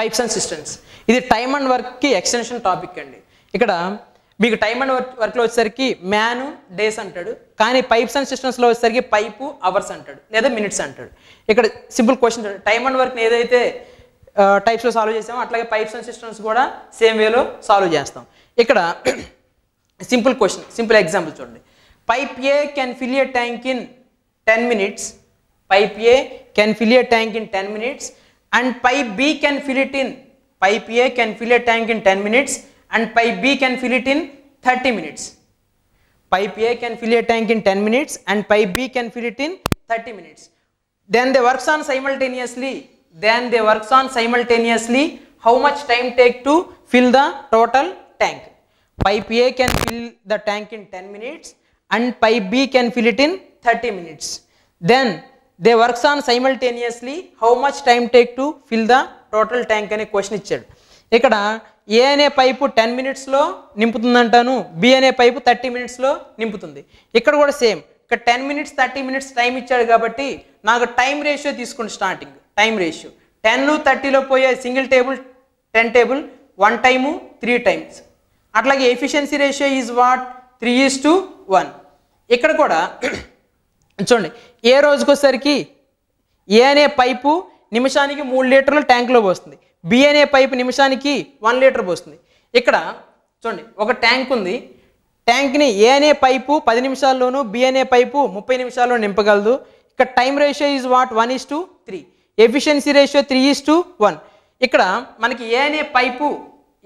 Pipes and systems ఇది time and వర్క్కి extension topic అండి ఇక్కడ మీకు టైమ్ అండ్ వర్క్ వర్క్లో వచ్చేసరికి మ్యాను డేస్ అంటాడు కానీ పైప్స్ అండ్ సిస్టమ్స్లో వచ్చేసరికి పైపు అవర్స్ అంటాడు లేదా మినిట్స్ అంటాడు ఇక్కడ సింపుల్ క్వశ్చన్ టైమ్ అండ్ వర్క్ని ఏదైతే టైప్స్లో సాల్వ్ చేసామో అట్లాగే పైప్స్ అండ్ సిస్టమ్స్ కూడా సేమ్ వేలో సాల్వ్ చేస్తాం ఇక్కడ సింపుల్ క్వశ్చన్ సింపుల్ ఎగ్జాంపుల్ చూడండి pipe A can fill a tank in ten minutes pipe A can fill a tank in ten minutes and pipe B can fill it in. Pipe A can fill a tank in 10 minutes and pipe B can fill it in 30 minutes. Pipe A can fill a tank in 10 minutes and pipe B can fill it in 30 minutes. Then they works on simultaneously. Then they works on simultaneously how much time take to fill the total tank. Pipe A can fill the tank in 10 minutes and pipe B can fill it in 30 minutes. Then they works on simultaneously how much time take to fill the total tank అనే question ఇచ్చాడు ఇక్కడ A అనే pipe ten మినిట్స్లో నింపుతుందంటాను B అనే pipe thirty మినిట్స్లో నింపుతుంది ఇక్కడ కూడా సేమ్ ఇక్కడ ten minutes thirty minutes time ఇచ్చాడు కాబట్టి నాకు టైం రేషియో తీసుకోండి స్టార్టింగ్ టైం రేషియో టెన్ థర్టీలో పోయే single table ten table one time three times అట్లాగే efficiency ratio is what three is to one ఇక్కడ కూడా చూడండి ఏ రోజుకోసరికి ఏ అనే పైపు నిమిషానికి మూడు లీటర్లు ట్యాంక్లో పోస్తుంది బి అనే పైపు నిమిషానికి వన్ లీటర్ పోస్తుంది ఇక్కడ చూడండి ఒక ట్యాంక్ ఉంది ట్యాంక్ని ఏ అనే పైపు పది నిమిషాల్లోనూ బి అనే పైపు ముప్పై నిమిషాల్లో నింపగలదు ఇక్కడ time ratio is what one is to three efficiency ratio three is to one ఇక్కడ మనకి ఏ అనే పైపు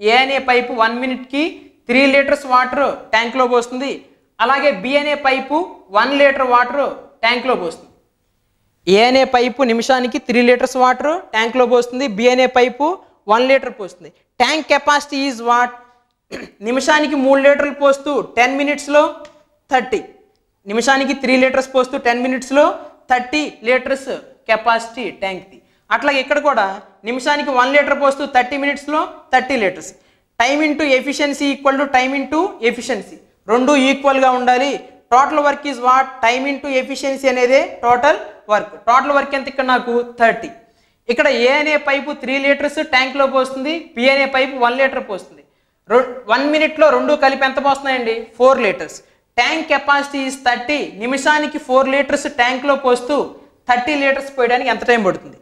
ఏ అనే పైపు వన్ మినిట్కి త్రీ లీటర్స్ వాటర్ ట్యాంక్లో పోస్తుంది అలాగే బి అనే పైపు వన్ లీటర్ వాటర్ ట్యాంక్లో పోస్తుంది ఏ అనే పైపు నిమిషానికి త్రీ లీటర్స్ వాటర్ ట్యాంక్లో పోస్తుంది బి అనే పైపు వన్ లీటర్ పోస్తుంది ట్యాంక్ కెపాసిటీ ఈజ్ వాట్ నిమిషానికి మూడు లీటర్లు పోస్తూ టెన్ మినిట్స్లో థర్టీ నిమిషానికి త్రీ లీటర్స్ పోస్తూ టెన్ మినిట్స్లో థర్టీ లీటర్స్ కెపాసిటీ ట్యాంక్ది అట్లాగే ఇక్కడ కూడా నిమిషానికి వన్ లీటర్ పోస్తూ థర్టీ మినిట్స్లో thirty litres time into efficiency equal to time into efficiency రెండు ఈక్వల్గా ఉండాలి total work is what time into efficiency అనేది టోటల్ వర్క్ టోటల్ వర్క్ ఎంత ఇక్కడ నాకు థర్టీ ఇక్కడ ఏ అనే పైపు త్రీ లీటర్స్ ట్యాంక్లో పోస్తుంది పి అనే పైపు వన్ లీటర్ పోస్తుంది వన్ మినిట్లో రెండు కలిపి ఎంత పోస్తున్నాయండి four litres tank capacity is thirty నిమిషానికి ఫోర్ లీటర్స్ ట్యాంక్లో పోస్తూ థర్టీ లీటర్స్ పోయడానికి ఎంత టైం పడుతుంది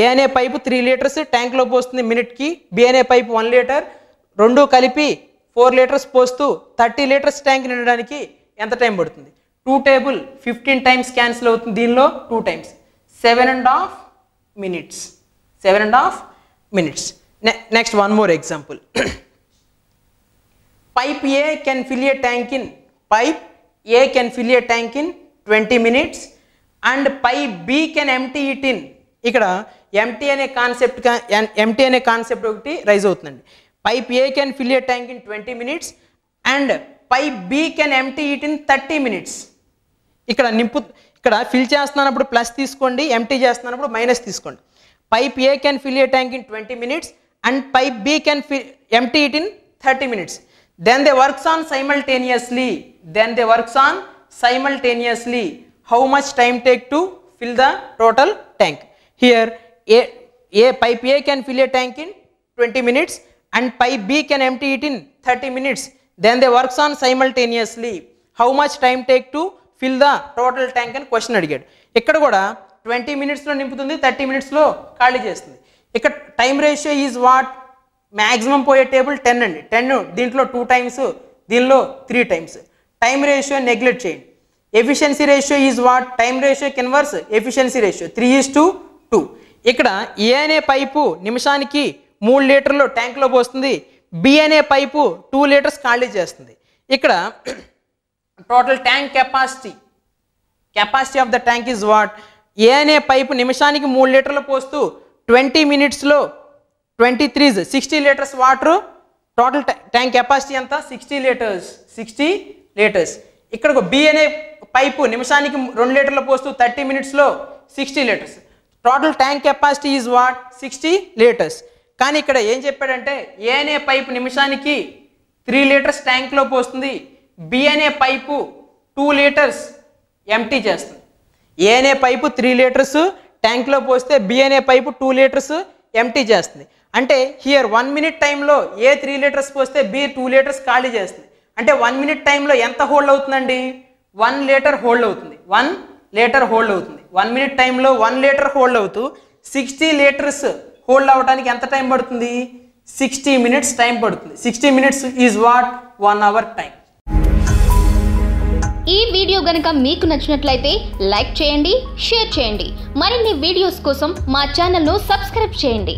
ఏ అనే పైపు త్రీ లీటర్స్ ట్యాంక్లో పోస్తుంది మినిట్కి బి అనే పైపు వన్ లీటర్ రెండు కలిపి ఫోర్ లీటర్స్ పోస్తూ థర్టీ లీటర్స్ ట్యాంక్ నిండడానికి ఎంత టైం పడుతుంది two table fifteen times cancel అవుతుంది దీనిలో two times seven and half minutes seven and half minutes next one more example pipe A can fill a tank in pipe A can fill a tank in twenty minutes and pipe B can empty it in ఇక్కడ empty అనే concept empty అనే concept ఒకటి rise అవుతుందండి pipe A can fill a tank in twenty minutes and pipe B can empty it in thirty minutes ఇక్కడ నింపు ఇక్కడ fill చేస్తున్నప్పుడు plus తీసుకోండి ఎంటీ చేస్తున్నప్పుడు మైనస్ తీసుకోండి pipe A can fill a tank in twenty minutes and pipe B can fill empty it in thirty minutes then they works on simultaneously then they works on simultaneously how much time take to fill the total tank here a a pipe A can fill a tank in twenty minutes and pipe B can empty it in thirty minutes then they works on simultaneously how much time take to fill the total tank అని question అడిగాడు ఇక్కడ కూడా twenty మినిట్స్లో నింపుతుంది thirty మినిట్స్లో ఖాళీ చేస్తుంది ఇక్కడ time ratio is what maximum పోయే టేబుల్ టెన్ అండి టెన్ దీంట్లో టూ టైమ్స్ దీనిలో three times time ratio neglect చేయండి efficiency ratio is what time ratio కిన్వర్స్ efficiency ratio three is to two ఇక్కడ ఏ అనే పైపు నిమిషానికి మూడు లీటర్లు ట్యాంక్లో పోస్తుంది బిఎన్ఏ పైపు టూ లీటర్స్ ఖాళీ చేస్తుంది ఇక్కడ total tank capacity capacity of the tank is what ఏఎన్ఏ పైపు నిమిషానికి మూడు లీటర్లు పోస్తూ ట్వంటీ మినిట్స్లో twenty threes sixty litres water total tank capacity ఎంత సిక్స్టీ లీటర్స్ సిక్స్టీ లీటర్స్ ఇక్కడ ఒక బిఎన్ఏ పైపు నిమిషానికి రెండు లీటర్లు పోస్తూ థర్టీ మినిట్స్లో sixty litres total tank capacity is what sixty litres కానీ ఇక్కడ ఏం చెప్పాడంటే ఏ అనే పైపు నిమిషానికి త్రీ లీటర్స్ ట్యాంక్లో పోస్తుంది బి అనే పైపు టూ లీటర్స్ ఎంటీ చేస్తుంది ఏ అనే పైపు త్రీ లీటర్స్ ట్యాంక్లో పోస్తే బి అనే పైపు టూ లీటర్స్ ఎంటీ చేస్తుంది అంటే హియర్ వన్ మినిట్ టైంలో ఏ త్రీ లీటర్స్ పోస్తే బి టూ లీటర్స్ ఖాళీ చేస్తుంది అంటే వన్ మినిట్ టైంలో ఎంత హోల్డ్ అవుతుందండి వన్ లీటర్ హోల్డ్ అవుతుంది వన్ లీటర్ హోల్డ్ అవుతుంది వన్ మినిట్ టైంలో వన్ లీటర్ హోల్డ్ అవుతూ సిక్స్టీ లీటర్స్ హోల్డ్ అవ్వడానికి ఎంత టైం పడుతుంది సిక్స్టీ మినిట్స్ టైం పడుతుంది sixty minutes is what one hour time ఈ వీడియో గనక మీకు నచ్చినట్లయితే లైక్ చేయండి షేర్ చేయండి మరిన్ని వీడియోస్ కోసం మా ఛానల్ను సబ్స్క్రైబ్ చేయండి